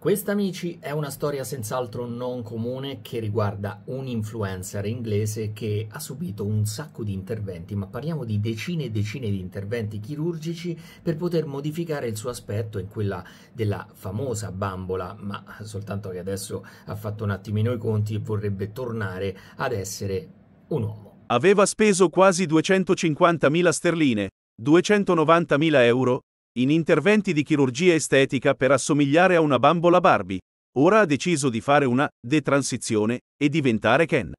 Questa, amici, è una storia senz'altro non comune che riguarda un influencer inglese che ha subito un sacco di interventi, ma parliamo di decine e decine di interventi chirurgici per poter modificare il suo aspetto in quella della famosa bambola, ma soltanto che adesso ha fatto un attimino i conti e vorrebbe tornare ad essere un uomo. Aveva speso quasi 250.000 sterline, 290.000 euro, in interventi di chirurgia estetica per assomigliare a una bambola Barbie. Ora ha deciso di fare una detransizione e diventare Ken.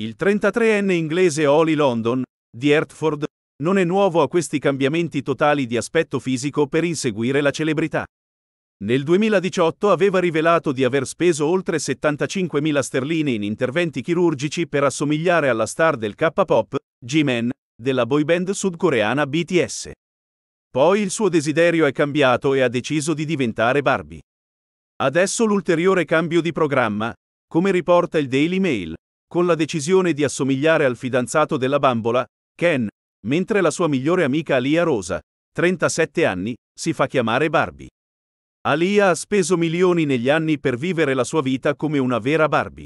Il 33enne inglese Holly London, di Hertford, non è nuovo a questi cambiamenti totali di aspetto fisico per inseguire la celebrità. Nel 2018 aveva rivelato di aver speso oltre 75.000 sterline in interventi chirurgici per assomigliare alla star del K-pop, G-Man, della boy band sudcoreana BTS. Poi il suo desiderio è cambiato e ha deciso di diventare Barbie. Adesso l'ulteriore cambio di programma, come riporta il Daily Mail, con la decisione di assomigliare al fidanzato della bambola, Ken, mentre la sua migliore amica Alia Rosa, 37 anni, si fa chiamare Barbie. Alia ha speso milioni negli anni per vivere la sua vita come una vera Barbie.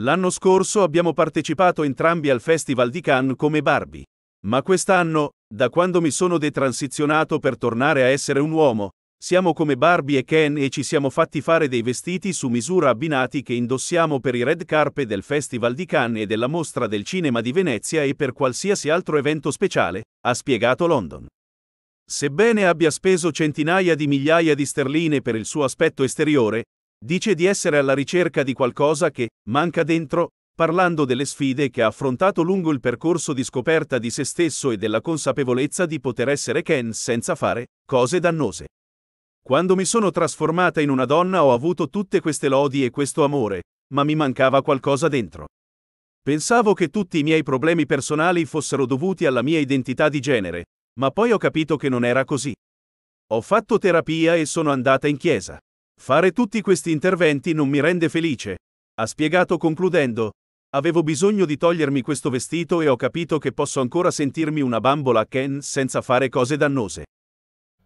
L'anno scorso abbiamo partecipato entrambi al Festival di Cannes come Barbie. Ma quest'anno, da quando mi sono detransizionato per tornare a essere un uomo, siamo come Barbie e Ken e ci siamo fatti fare dei vestiti su misura abbinati che indossiamo per i red carpet del Festival di Cannes e della Mostra del Cinema di Venezia e per qualsiasi altro evento speciale, ha spiegato London. Sebbene abbia speso centinaia di migliaia di sterline per il suo aspetto esteriore, dice di essere alla ricerca di qualcosa che manca dentro, parlando delle sfide che ha affrontato lungo il percorso di scoperta di se stesso e della consapevolezza di poter essere Ken senza fare cose dannose. Quando mi sono trasformata in una donna ho avuto tutte queste lodi e questo amore, ma mi mancava qualcosa dentro. Pensavo che tutti i miei problemi personali fossero dovuti alla mia identità di genere, ma poi ho capito che non era così. Ho fatto terapia e sono andata in chiesa. Fare tutti questi interventi non mi rende felice, ha spiegato concludendo, Avevo bisogno di togliermi questo vestito e ho capito che posso ancora sentirmi una bambola Ken senza fare cose dannose.